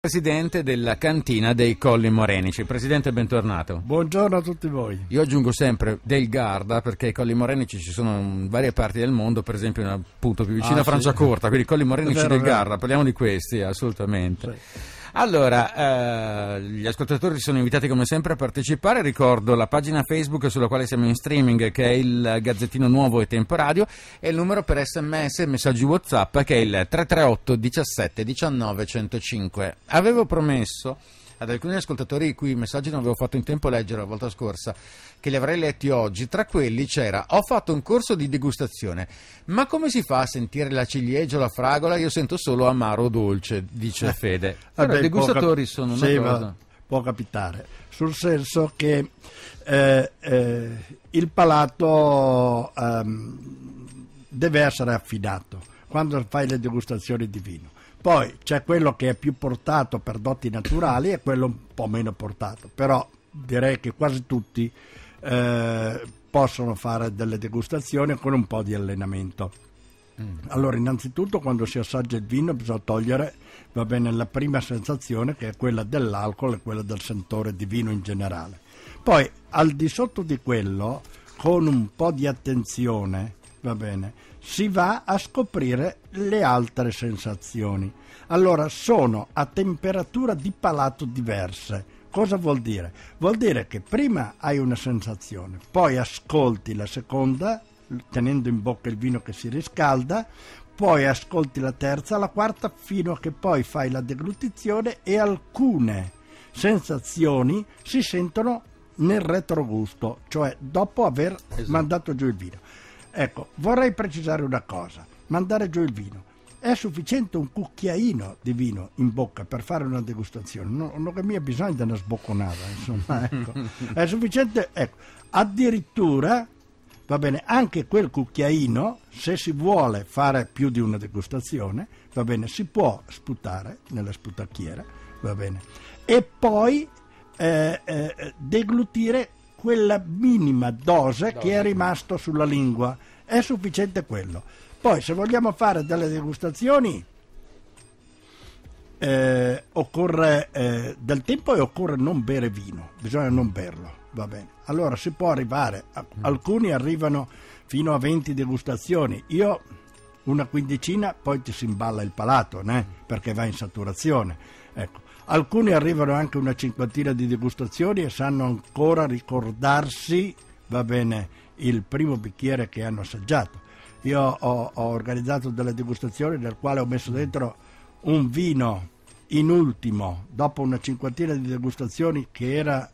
Presidente della cantina dei Colli Morenici. Presidente, bentornato. Buongiorno a tutti voi. Io aggiungo sempre del Garda perché i Colli Morenici ci sono in varie parti del mondo, per esempio appunto più vicino ah, a Francia sì. quindi Colli Morenici vero, del Garda, parliamo di questi assolutamente. Sì. Allora, eh, gli ascoltatori sono invitati come sempre a partecipare. Ricordo la pagina Facebook sulla quale siamo in streaming, che è il Gazzettino Nuovo e Tempo Radio, e il numero per sms e messaggi WhatsApp, che è il 338 17 19 105. Avevo promesso ad alcuni ascoltatori i cui messaggi non avevo fatto in tempo a leggere la volta scorsa, che li avrei letti oggi, tra quelli c'era ho fatto un corso di degustazione, ma come si fa a sentire la ciliegia o la fragola? Io sento solo amaro o dolce, dice eh, Fede. Allora, I degustatori cap- sono una sì, cosa... Può capitare, sul senso che eh, eh, il palato ehm, deve essere affidato quando fai le degustazioni di vino poi c'è quello che è più portato per doti naturali e quello un po' meno portato, però direi che quasi tutti eh, possono fare delle degustazioni con un po' di allenamento. Mm. Allora, innanzitutto quando si assaggia il vino bisogna togliere, va bene, la prima sensazione che è quella dell'alcol e quella del sentore di vino in generale. Poi, al di sotto di quello, con un po' di attenzione, va bene, si va a scoprire le altre sensazioni. Allora sono a temperatura di palato diverse. Cosa vuol dire? Vuol dire che prima hai una sensazione, poi ascolti la seconda, tenendo in bocca il vino che si riscalda, poi ascolti la terza, la quarta, fino a che poi fai la deglutizione e alcune sensazioni si sentono nel retrogusto, cioè dopo aver esatto. mandato giù il vino. Ecco, vorrei precisare una cosa, mandare giù il vino. È sufficiente un cucchiaino di vino in bocca per fare una degustazione, non, non che mi bisogno di una sbocconata, insomma, ecco. È sufficiente, ecco, addirittura, va bene, anche quel cucchiaino, se si vuole fare più di una degustazione, va bene, si può sputare nella sputacchiera, va bene, e poi eh, eh, deglutire quella minima dose, dose che è rimasto sulla lingua è sufficiente quello. Poi se vogliamo fare delle degustazioni eh, occorre eh, del tempo e occorre non bere vino, bisogna non berlo, va bene. Allora si può arrivare, a, mm. alcuni arrivano fino a 20 degustazioni, io una quindicina poi ti si imballa il palato, né? perché va in saturazione. Ecco. Alcuni arrivano anche una cinquantina di degustazioni e sanno ancora ricordarsi, va bene, il primo bicchiere che hanno assaggiato. Io ho, ho organizzato delle degustazioni nel quale ho messo dentro un vino in ultimo, dopo una cinquantina di degustazioni che era,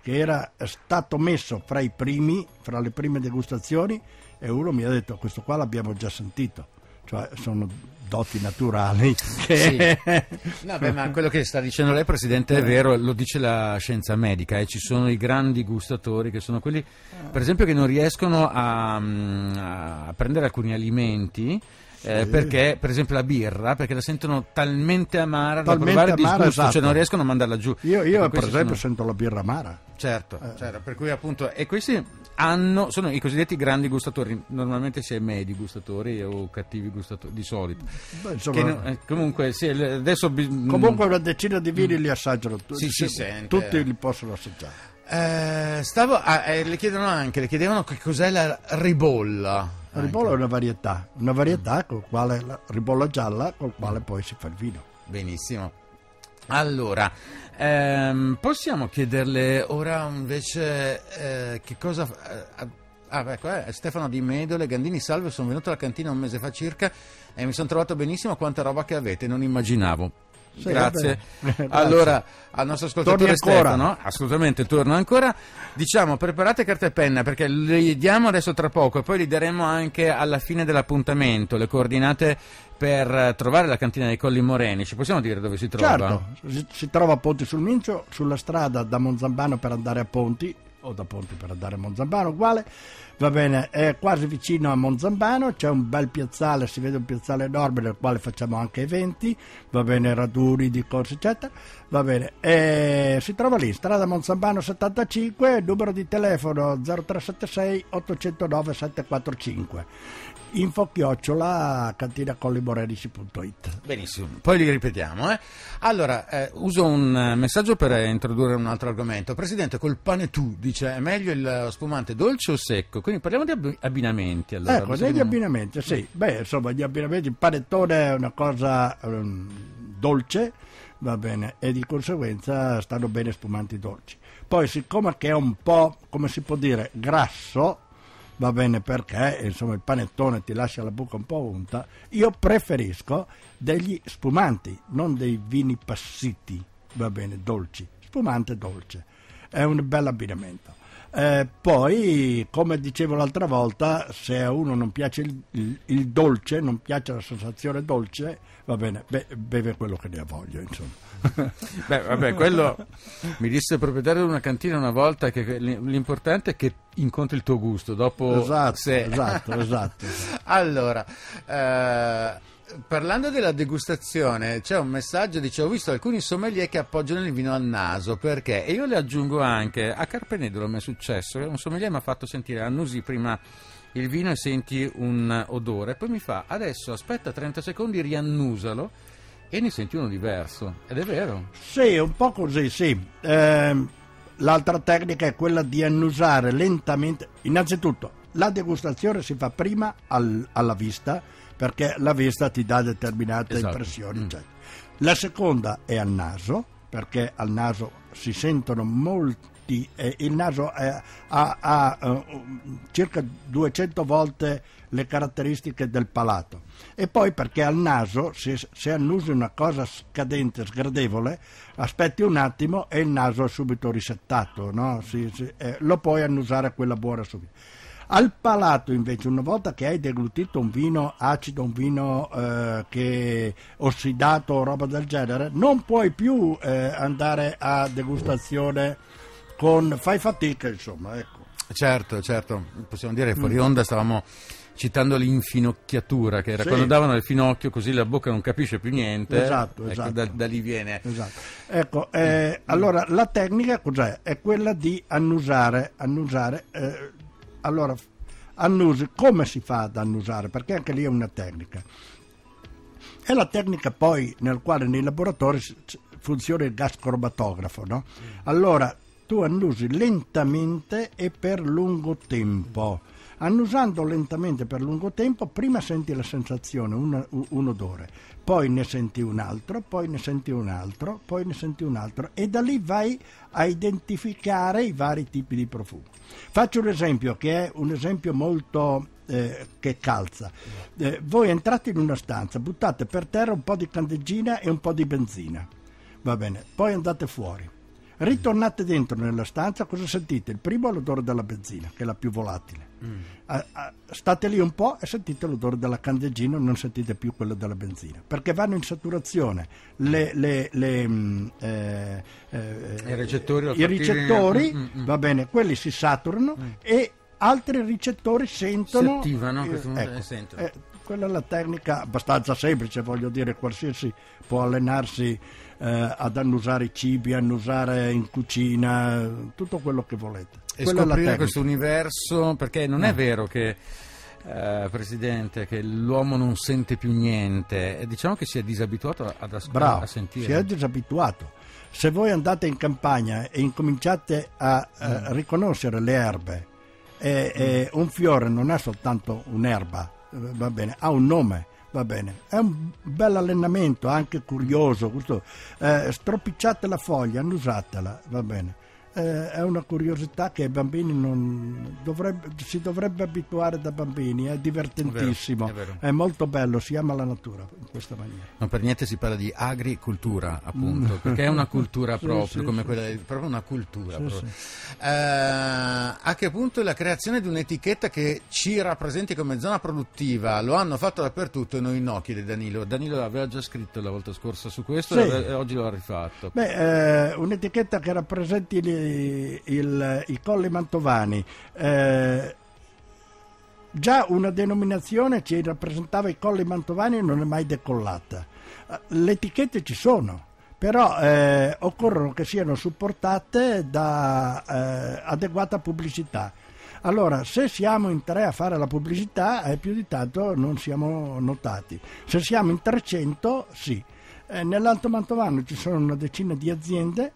che era stato messo fra i primi, fra le prime degustazioni, e uno mi ha detto questo qua l'abbiamo già sentito cioè sono doti naturali. Che... Sì. No, beh, ma quello che sta dicendo lei, Presidente, è vero, lo dice la scienza medica, eh, ci sono i grandi gustatori che sono quelli, per esempio, che non riescono a, mm, a prendere alcuni alimenti. Eh, sì. perché per esempio la birra perché la sentono talmente amara talmente da provare amara, disgusto esatto. cioè non esatto. riescono a mandarla giù io, io ecco, per esempio sono... sento la birra amara Certo, eh. certo, per cui appunto, e questi hanno, sono i cosiddetti grandi gustatori, normalmente si è medi gustatori o cattivi gustatori, di solito. Beh, insomma, non, eh, comunque, sì, adesso... Mm, comunque una decina di vini mm. li assaggiano, sì, si, si tutti li possono assaggiare. Eh, stavo, ah, eh, le chiedono anche, le chiedevano che cos'è la ribolla. La ribolla anche. è una varietà, una varietà mm. con quale la ribolla gialla, con quale poi si fa il vino. Benissimo. Allora, ehm, possiamo chiederle ora invece eh, che cosa... Eh, ah, ah, ecco, eh, Stefano Di Medole, Gandini, salve, sono venuto alla cantina un mese fa circa e mi sono trovato benissimo quanta roba che avete, non immaginavo. Sì, Grazie. Allora, al nostro ascoltatore Stefano, assolutamente, torno ancora. Diciamo, preparate carta e penna perché li diamo adesso tra poco e poi li daremo anche alla fine dell'appuntamento, le coordinate per trovare la cantina dei Colli Moreni, ci possiamo dire dove si trova? Certo, si, trova a Ponti sul Mincio, sulla strada da Monzambano per andare a Ponti, o da Ponti per andare a Monzambano, uguale, va bene, è quasi vicino a Monzambano, c'è un bel piazzale, si vede un piazzale enorme nel quale facciamo anche eventi, va bene, raduni di corsi eccetera, va bene, e si trova lì, strada Monzambano 75, numero di telefono 0376 809 745 info chiocciola cantinacolliboredici.it benissimo poi li ripetiamo eh? allora eh, uso un eh, messaggio per eh, introdurre un altro argomento presidente col pane tu dice è meglio il eh, spumante dolce o secco quindi parliamo di abbinamenti allora, ecco degli non... abbinamenti sì beh insomma gli abbinamenti il panettone è una cosa um, dolce va bene e di conseguenza stanno bene spumanti dolci poi siccome che è un po' come si può dire grasso va bene perché insomma, il panettone ti lascia la bocca un po' unta, io preferisco degli spumanti, non dei vini passiti, va bene, dolci, spumante dolce, è un bel abbinamento. Eh, poi, come dicevo l'altra volta, se a uno non piace il, il, il dolce, non piace la sensazione dolce, va bene, be, beve quello che ne ha voglia, insomma. Beh, vabbè, quello mi disse il proprietario di una cantina una volta che l'importante è che incontri il tuo gusto, dopo esatto, se... esatto, esatto. allora, eh parlando della degustazione, c'è un messaggio, dice ho visto alcuni sommelier che appoggiano il vino al naso, perché? E io le aggiungo anche, a Carpenedolo mi è successo, che un sommelier mi ha fatto sentire annusi prima il vino e senti un odore, poi mi fa adesso aspetta 30 secondi, riannusalo e ne senti uno diverso, ed è vero? Sì, un po' così, sì. Eh, l'altra tecnica è quella di annusare lentamente, innanzitutto la degustazione si fa prima al, alla vista, perché la vista ti dà determinate esatto. impressioni. Cioè. La seconda è al naso, perché al naso si sentono molti, eh, il naso è, eh, ha, ha uh, circa 200 volte le caratteristiche del palato e poi perché al naso se, se annusi una cosa scadente, sgradevole, aspetti un attimo e il naso è subito risettato, no? si, si, eh, lo puoi annusare a quella buona subito. Al palato invece, una volta che hai deglutito un vino acido, un vino eh, che ossidato o roba del genere, non puoi più eh, andare a degustazione con... fai fatica insomma, ecco. Certo, certo, possiamo dire che fuori mm. onda stavamo citando l'infinocchiatura, che era sì. quando davano il finocchio così la bocca non capisce più niente. Esatto, ecco, esatto. da, da, lì viene. Esatto. Ecco, eh, mm. allora la tecnica cos'è? È quella di annusare, annusare eh, allora, annusi, come si fa ad annusare? Perché anche lì è una tecnica. È la tecnica poi nel quale nei laboratori funziona il gas cromatografo, no? Allora, tu annusi lentamente e per lungo tempo Annusando lentamente per lungo tempo, prima senti la sensazione, una, un odore, poi ne senti un altro, poi ne senti un altro, poi ne senti un altro e da lì vai a identificare i vari tipi di profumi. Faccio un esempio che è un esempio molto eh, che calza. Eh, voi entrate in una stanza, buttate per terra un po' di candeggina e un po' di benzina, va bene, poi andate fuori. Ritornate dentro nella stanza, cosa sentite? Il primo è l'odore della benzina, che è la più volatile Mm. A, a, state lì un po' e sentite l'odore della candeggina, non sentite più quello della benzina, perché vanno in saturazione le, le, le, mm, eh, eh, i recettori, i recettori mm, mm, mm, va bene, quelli si saturano e altri ricettori sentono... Si attivano, eh, ecco, sentono. Eh, quella è la tecnica abbastanza semplice, voglio dire, qualsiasi può allenarsi eh, ad annusare i cibi, annusare in cucina, tutto quello che volete. E Quella scoprire questo universo, perché non no. è vero che... Eh, Presidente, che l'uomo non sente più niente, diciamo che si è disabituato ad ascoltare, a sentire. Si è disabituato. Se voi andate in campagna e incominciate a, a eh, mm. riconoscere le erbe, e, mm. e un fiore non è soltanto un'erba, eh, va bene, ha un nome. Va bene, è un bel allenamento, anche curioso. Eh, stropicciate la foglia, annusatela, va bene eh, è una curiosità che i bambini non dovrebbe, si dovrebbe abituare da bambini, è divertentissimo, è, vero, è, vero. è, molto bello, si ama la natura in questa maniera. Non per niente si parla di agricoltura, appunto, mm. perché è una cultura sì, proprio, sì, come sì, quella, sì. proprio una cultura. Proprio. Eh, a che punto è la creazione di un'etichetta che ci rappresenti come zona produttiva, lo hanno fatto dappertutto e noi no, chiede Danilo. Danilo aveva già scritto la volta scorsa su questo e oggi lo ha rifatto. Beh, eh, un'etichetta che rappresenti le eh, il, i Colli Mantovani. Eh, già una denominazione ci rappresentava i Colli Mantovani e non è mai decollata. Eh, le etichette ci sono, però eh, occorrono che siano supportate da eh, adeguata pubblicità. Allora, se siamo in tre a fare la pubblicità, eh, più di tanto non siamo notati. Se siamo in 300, sì. Eh, Nell'Alto Mantovano ci sono una decina di aziende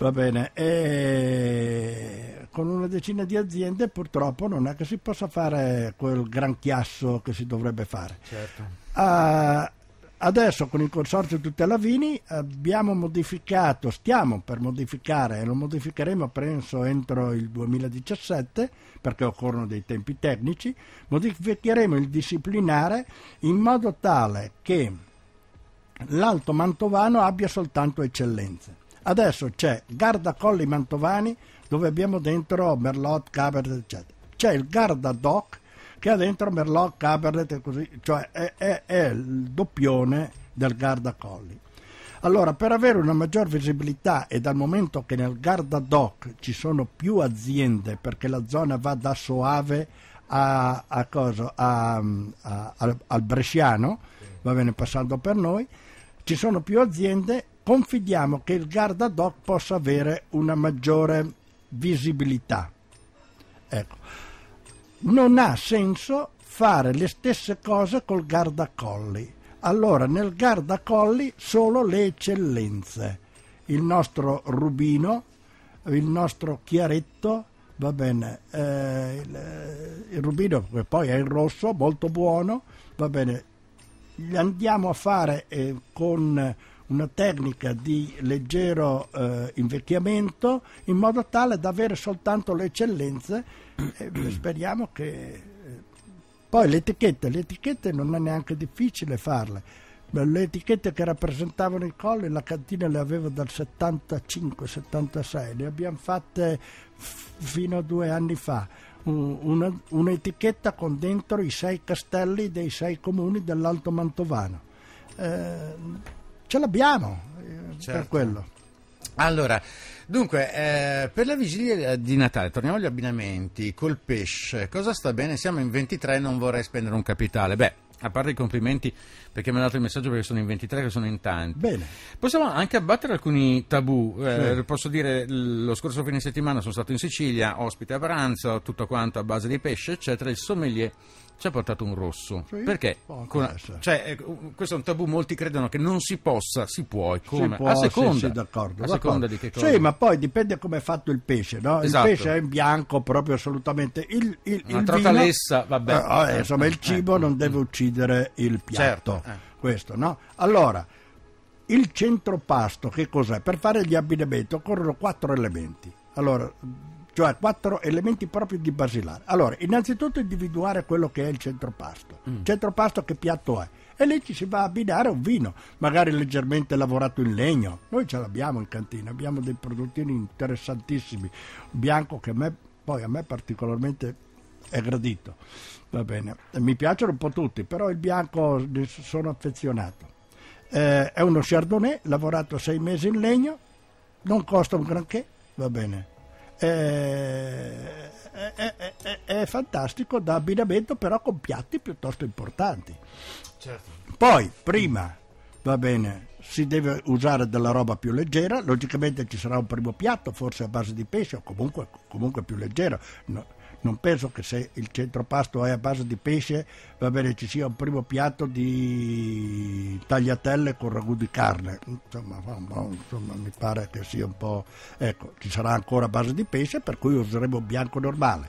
Va bene, e con una decina di aziende purtroppo non è che si possa fare quel gran chiasso che si dovrebbe fare. Certo. Ah, adesso con il consorzio Tutela Vini abbiamo modificato, stiamo per modificare e lo modificheremo penso entro il 2017 perché occorrono dei tempi tecnici, modificheremo il disciplinare in modo tale che l'Alto Mantovano abbia soltanto eccellenze Adesso c'è Gardacolli Mantovani dove abbiamo dentro Merlot, Cabernet, eccetera. C'è il Garda Doc che ha dentro Merlot, Cabernet e così, cioè è, è, è il doppione del Garda Colli. Allora, per avere una maggior visibilità e dal momento che nel Garda Doc ci sono più aziende perché la zona va da Soave a, a cosa, a, a, al Bresciano, va bene passando per noi, ci sono più aziende Confidiamo che il Garda Doc possa avere una maggiore visibilità. Ecco. Non ha senso fare le stesse cose col Gardacolli. Allora, nel Gardacolli solo le eccellenze. Il nostro Rubino, il nostro Chiaretto, va bene, eh, il, eh, il, Rubino che poi è il rosso, molto buono, va bene. andiamo a fare eh, con una tecnica di leggero eh, invecchiamento in modo tale da avere soltanto le eccellenze e speriamo che eh, poi le etichette, le etichette non è neanche difficile farle le etichette che rappresentavano i colli la cantina le aveva dal 75-76 le abbiamo fatte f- fino a due anni fa una, un'etichetta con dentro i sei castelli dei sei comuni dell'Alto Mantovano eh, ce l'abbiamo eh, certo. per quello. Allora, Dunque, eh, per la vigilia di Natale, torniamo agli abbinamenti, col pesce, cosa sta bene? Siamo in 23, non vorrei spendere un capitale. Beh, a parte i complimenti perché mi ha dato il messaggio perché sono in 23 che sono in tanti. Bene. Possiamo anche abbattere alcuni tabù. Eh, Posso dire, lo scorso fine settimana sono stato in Sicilia, ospite a pranzo, tutto quanto a base di pesce, eccetera. Il sommelier ci ha portato un rosso. Sì? Perché? Con, cioè, eh, questo è un tabù, molti credono che non si possa, si può, come? Si può, a seconda, sì, d'accordo, a seconda di che cosa. Sì, ma poi dipende come è fatto il pesce, no? Esatto. Il pesce è in bianco proprio assolutamente. Il, il, Una trotalessa, vabbè. Eh, eh, insomma, il ecco. cibo eh, non deve uccidere il piatto. Certo questo, no? Allora, il centropasto che cos'è? Per fare gli abbinamenti occorrono quattro elementi. Allora, cioè quattro elementi proprio di basilare. Allora, innanzitutto individuare quello che è il centropasto. Mm. Centropasto che piatto è? E lì ci si va a abbinare un vino, magari leggermente lavorato in legno. Noi ce l'abbiamo in cantina, abbiamo dei prodottini interessantissimi, bianco che a me, poi a me particolarmente è gradito Va bene, mi piacciono un po' tutti, però il bianco sono affezionato. Eh, è uno Chardonnay, lavorato sei mesi in legno, non costa un granché, va bene. Eh, è, è, è, è, fantastico da abbinamento, però con piatti piuttosto importanti. Certo. Poi, prima, va bene, si deve usare della roba più leggera, logicamente ci sarà un primo piatto, forse a base di pesce o comunque, comunque più leggero. No non penso che se il centro pasto è a base di pesce, va bene, ci sia un primo piatto di tagliatelle con ragù di carne, insomma, insomma mi pare che sia un po'... ecco, ci sarà ancora a base di pesce, per cui useremo un bianco normale.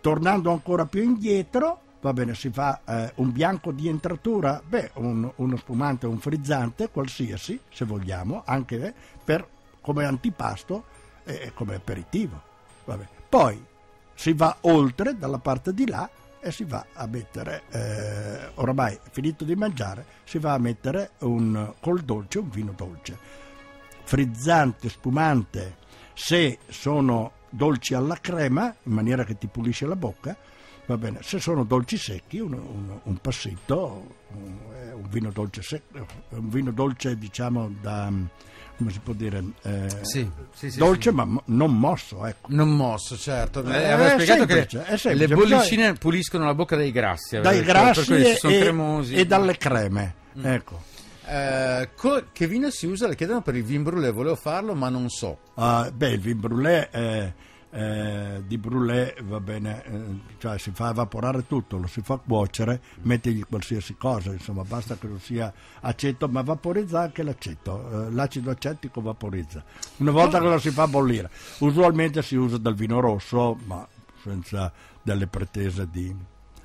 Tornando ancora più indietro, va bene, si fa eh, un bianco di entratura, beh, un, uno spumante, un frizzante, qualsiasi, se vogliamo, anche eh, per, come antipasto e eh, come aperitivo. Vabbè. Poi si va oltre dalla parte di là e si va a mettere, eh, oramai finito di mangiare, si va a mettere un, col dolce un vino dolce, frizzante, spumante, se sono dolci alla crema, in maniera che ti pulisce la bocca, va bene, se sono dolci secchi, un, un, un passetto, un, eh, un, vino dolce secco, un vino dolce diciamo da come si può dire, eh, sì, sì, sì, dolce ma non mosso. Ecco. Non mosso, certo. Eh, eh aveva spiegato semplice, che semplice, le bollicine bisogna... puliscono la bocca dai grassi. Dai detto, grassi e, sono cremosi. e dalle creme. Mm. Ecco. Eh, co- che vino si usa? Le chiedono per il vin brûlé, volevo farlo ma non so. Uh, beh, il vin brûlé... Eh, eh, di brûlé va bene, eh, cioè si fa evaporare tutto, lo si fa cuocere, mettegli qualsiasi cosa, insomma basta che non sia aceto, ma vaporizza anche l'aceto, eh, l'acido acetico vaporizza. Una volta che lo si fa bollire, usualmente si usa del vino rosso, ma senza delle pretese di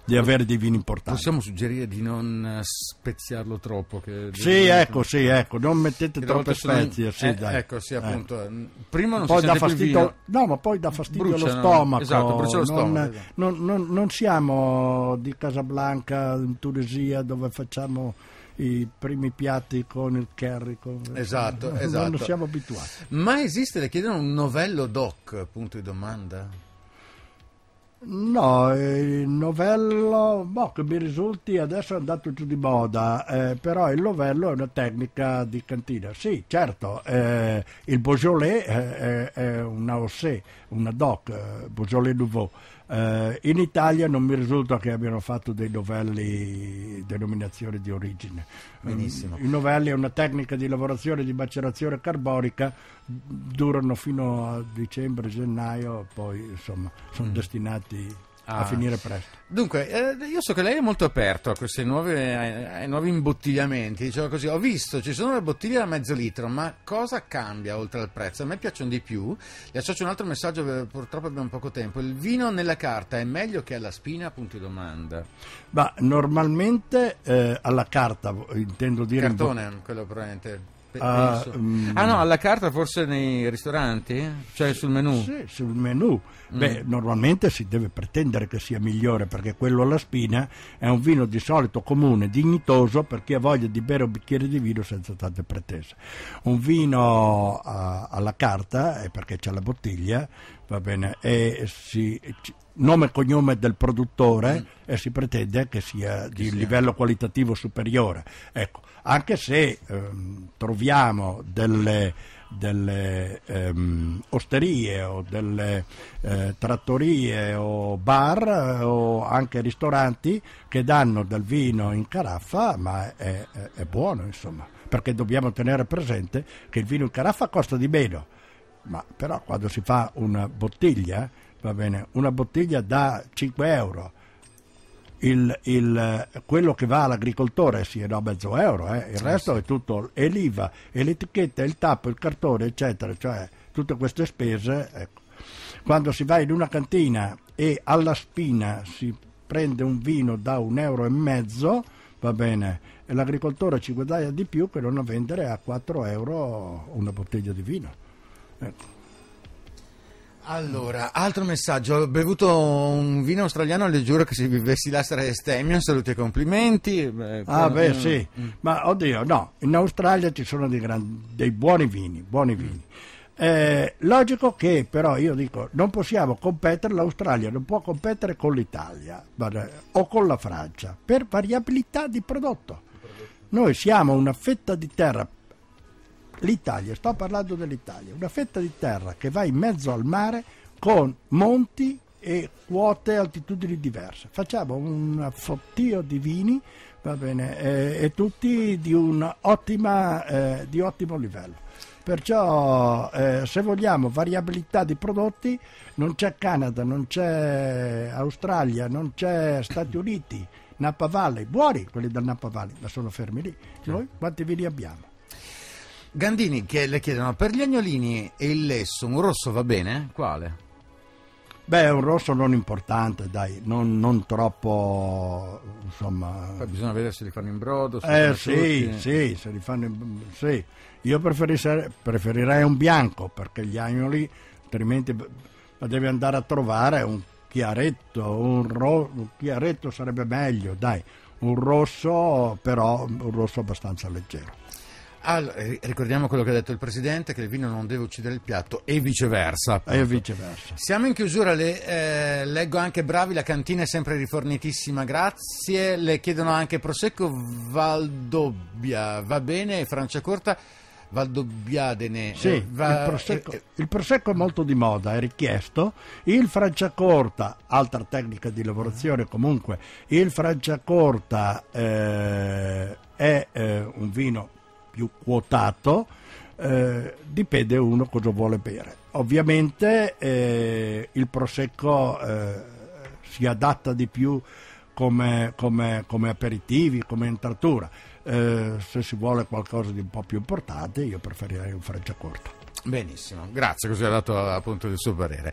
di avere dei vini importanti. Possiamo suggerire di non eh, speziarlo troppo? Che... Sì, ecco, sì, ecco, non mettete troppe spezie. Sì, eh, ecco, sì, eh. appunto. Eh. Prima non poi si dà fastidio, No, ma poi dà fastidio brucia, allo stomaco. Esatto, brucia lo stomaco. Non, esatto. non, non, non siamo di Casablanca, in Tunisia, dove facciamo i primi piatti con il curry. Con... Esatto, non, esatto. Non siamo abituati. Ma esiste, le chiedono un novello doc, punto di domanda? No, il novello, boh, che mi risulti adesso è andato giù di moda, eh, però il novello è una tecnica di cantina. Sì, certo, eh, il Beaujolais è, è, è una Ossé, una DOC, eh, Beaujolais Nouveau. Eh, in Italia non mi risulta che abbiano fatto dei novelli denominazione di origine. Benissimo. Eh, I novelli è una tecnica di lavorazione di macerazione carbonica, durano fino a dicembre, gennaio, poi insomma sono mm. destinati ah. a finire presto. Dunque, eh, io so che lei è molto aperto a questi nuovi, imbottigliamenti, diciamo così. Ho visto, ci sono le bottiglie da mezzo litro, ma cosa cambia oltre al prezzo? A me piacciono di più. Le associo un altro messaggio, eh, purtroppo abbiamo poco tempo. Il vino nella carta è meglio che alla spina? Punto di domanda. Ma normalmente eh, alla carta, intendo dire... Cartone, quello probabilmente ah, um, ah, no, alla carta forse nei ristoranti? Cioè sul menù? Sì, sul menù. Mm. Beh, normalmente si deve pretendere che sia migliore perché quello alla spina è un vino di solito comune, dignitoso per chi ha voglia di bere un bicchiere di vino senza tante pretese. Un vino uh, alla carta, è eh, perché c'è la bottiglia, Va bene, e si, nome e cognome del produttore mm. e si pretende che sia che di sia. livello qualitativo superiore. Ecco, anche se ehm, troviamo delle, delle ehm, osterie o delle eh, trattorie o bar eh, o anche ristoranti che danno del vino in caraffa, ma è, è, è buono insomma, perché dobbiamo tenere presente che il vino in caraffa costa di meno ma però quando si fa una bottiglia, va bene, una bottiglia da 5 euro, il, il, quello che va all'agricoltore si sì, mezzo euro, eh. il sì, resto sì. è tutto, e l'IVA, e l'etichetta, il tappo, il cartone, eccetera, cioè tutte queste spese. Ecco. Quando si va in una cantina e alla spina si prende un vino da un euro e mezzo, va bene, e l'agricoltore ci guadagna di più che non a vendere a 4 euro una bottiglia di vino. Ecco. Allora, altro messaggio. Ho bevuto un vino australiano, le giuro che se vivessi là sarei stemmio, Saluti e complimenti. Eh, ah, beh, ah, mm, beh, sì. Mm. Ma oddio, no, in Australia ci sono dei, grandi, dei buoni vini, buoni mm. vini. Eh, logico che però io dico, non possiamo competere, l'Australia non può competere con l'Italia o con la Francia per variabilità di prodotto. Noi siamo una fetta di terra l'Italia, sto parlando dell'Italia, una fetta di terra che va in mezzo al mare con monti e quote e altitudini diverse. Facciamo un fottio di vini va bene, eh, e tutti di, ottima, eh, di ottimo livello. Perciò eh, se vogliamo variabilità di prodotti non c'è Canada, non c'è Australia, non c'è Stati Uniti, Napa Valley, buoni quelli del Napa Valley, ma sono fermi lì. Noi quanti vini abbiamo? Gandini che le chiedono per gli agnolini e il lesso un rosso va bene? Quale? Beh, un rosso non importante, dai, non, non troppo, insomma... Poi bisogna vedere se li fanno in brodo, se Eh sì, tutti. sì, se li fanno in... sì. Io preferirei un bianco, perché gli agnoli, altrimenti devi andare a trovare un chiaretto, un, ro... un chiaretto sarebbe meglio, dai, un rosso, però un rosso abbastanza leggero. Allora, eh, ricordiamo quello che ha detto il Presidente, che il vino non deve uccidere il piatto e viceversa. Appunto. E viceversa. Siamo in chiusura, le, eh, leggo anche Bravi, la cantina è sempre rifornitissima, grazie. Le chiedono anche Prosecco Valdobbia, va bene, Francia Corta. Valdobbiadene. Eh, sì, eh, va... il, prosecco, eh, eh, il, prosecco, è molto di moda, è richiesto. Il Franciacorta, altra tecnica di lavorazione mm. comunque, il Franciacorta eh, è un vino più quotato, eh, dipende uno cosa vuole bere. Ovviamente eh, il prosecco eh, si adatta di più come, come, come aperitivi, come entratura. Eh, se si vuole qualcosa di un po' più importante, io preferirei un freccia corta. Benissimo, grazie, così ha dato appunto il suo parere.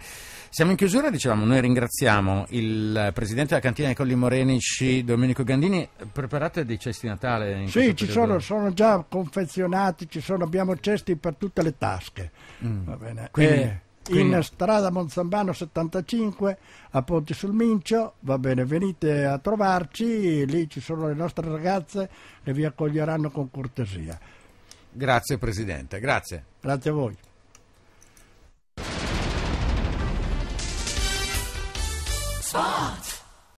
Siamo in chiusura, dicevamo, noi ringraziamo il presidente della cantina dei Colli Morenici, Domenico Gandini. Preparate dei cesti Natale? sì, ci sono, sono, già confezionati, sono, abbiamo cesti per tutte le tasche. Mm. Quindi, e, quindi... In strada Monzambano 75 a Ponti sul Mincio, va bene, venite a trovarci, lì ci sono le nostre ragazze, le vi accoglieranno con cortesia. Grazie Presidente, grazie. Grazie a voi. Sport.